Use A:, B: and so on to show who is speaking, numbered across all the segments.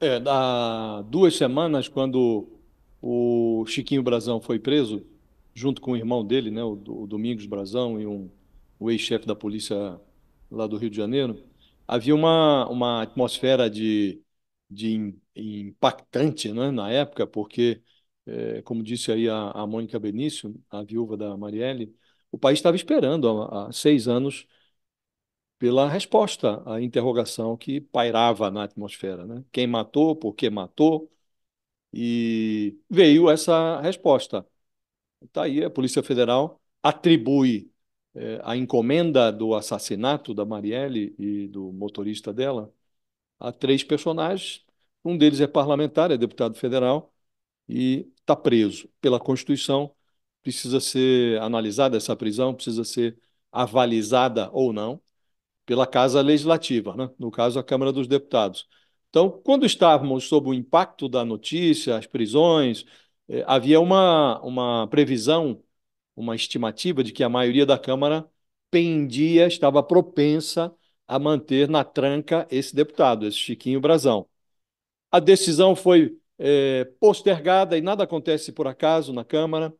A: É, há duas semanas, quando o Chiquinho Brazão foi preso, junto com o irmão dele, né, o, o Domingos Brazão e um, o ex-chefe da polícia lá do Rio de Janeiro, havia uma, uma atmosfera de, de impactante né, na época, porque, é, como disse aí a, a Mônica Benício, a viúva da Marielle, o país estava esperando há, há seis anos pela resposta à interrogação que pairava na atmosfera. Né? Quem matou, por que matou? E veio essa resposta. Está aí, a Polícia Federal atribui é, a encomenda do assassinato da Marielle e do motorista dela a três personagens. Um deles é parlamentar, é deputado federal e está preso. Pela Constituição, precisa ser analisada essa prisão, precisa ser avalizada ou não pela Casa Legislativa, né? no caso, a Câmara dos Deputados. Então, quando estávamos sob o impacto da notícia, as prisões, eh, havia uma, uma previsão, uma estimativa de que a maioria da Câmara pendia, estava propensa a manter na tranca esse deputado, esse Chiquinho Brazão. A decisão foi eh, postergada, e nada acontece por acaso na Câmara,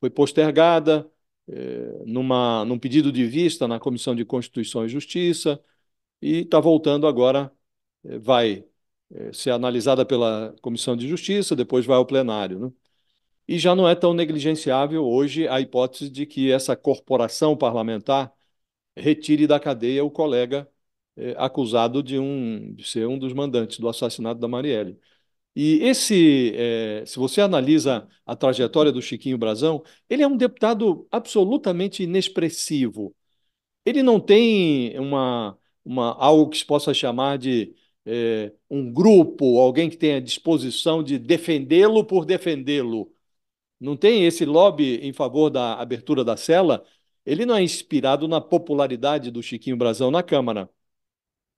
A: foi postergada, eh, numa, num pedido de vista na Comissão de Constituição e Justiça e está voltando agora, eh, vai eh, ser analisada pela Comissão de Justiça, depois vai ao plenário. Né? E já não é tão negligenciável hoje a hipótese de que essa corporação parlamentar retire da cadeia o colega acusado de, um, de ser um dos mandantes do assassinato da Marielle. E esse, é, se você analisa a trajetória do Chiquinho Brazão, ele é um deputado absolutamente inexpressivo. Ele não tem uma, uma algo que se possa chamar de é, um grupo, alguém que tenha disposição de defendê-lo por defendê-lo. Não tem esse lobby em favor da abertura da cela. Ele não é inspirado na popularidade do Chiquinho Brazão na Câmara.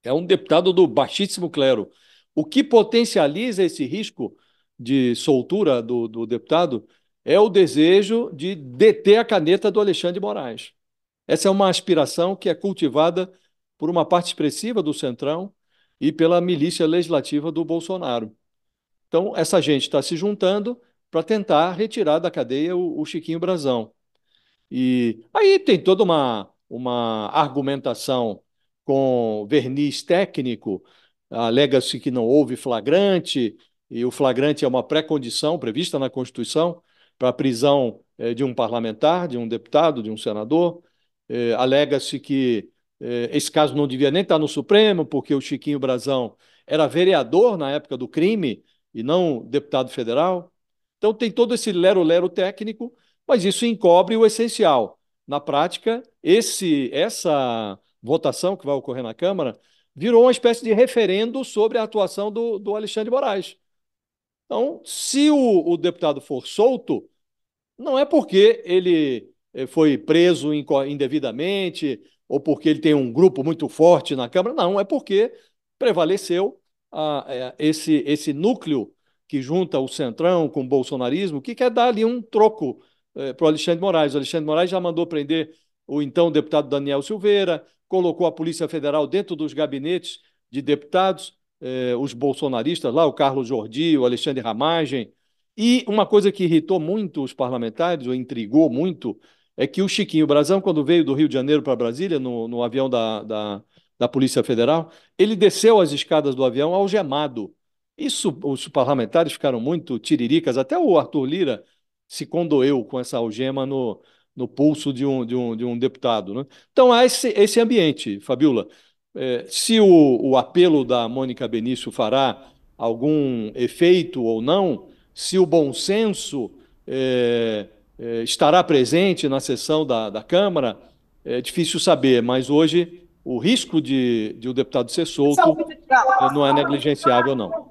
A: É um deputado do baixíssimo clero o que potencializa esse risco de soltura do, do deputado é o desejo de deter a caneta do Alexandre de Moraes. Essa é uma aspiração que é cultivada por uma parte expressiva do Centrão e pela milícia legislativa do Bolsonaro. Então, essa gente está se juntando para tentar retirar da cadeia o, o, Chiquinho Brazão. E aí tem toda uma, uma argumentação com verniz técnico alega-se que não houve flagrante, e o flagrante é uma pré-condição prevista na Constituição para a prisão eh, de um parlamentar, de um deputado, de um senador. Eh, alega-se que eh, esse caso não devia nem estar no Supremo, porque o Chiquinho Brazão era vereador na época do crime e não deputado federal. Então tem todo esse lero-lero técnico, mas isso encobre o essencial. Na prática, esse, essa votação que vai ocorrer na Câmara virou uma espécie de referendo sobre a atuação do, do Alexandre de Moraes. Então, se o, o, deputado for solto, não é porque ele eh, foi preso indevidamente ou porque ele tem um grupo muito forte na Câmara, não, é porque prevaleceu eh, esse, esse núcleo que junta o Centrão com o bolsonarismo, que quer dar ali um troco eh, para o Alexandre Moraes. O Alexandre Moraes já mandou prender o então deputado Daniel Silveira, colocou a Polícia Federal dentro dos gabinetes de deputados, eh, os bolsonaristas lá, o Carlos Jordi, o Alexandre Ramagem. E uma coisa que irritou muito os parlamentares, ou intrigou muito, é que o Chiquinho Brazão, quando veio do Rio de Janeiro para Brasília, no, no avião da, da, da Polícia Federal, ele desceu as escadas do avião algemado. Isso, os parlamentares ficaram muito tiriricas, até o Arthur Lira se condoeu com essa algema no, no pulso de um, de um, de um deputado. Né? Então há esse, esse ambiente, Fabiola. É, se o, o apelo da Mônica Benício fará algum efeito ou não, se o bom senso é, é, estará presente na sessão da, da Câmara, é difícil saber, mas hoje o risco de, de o deputado ser solto não é negligenciável, não.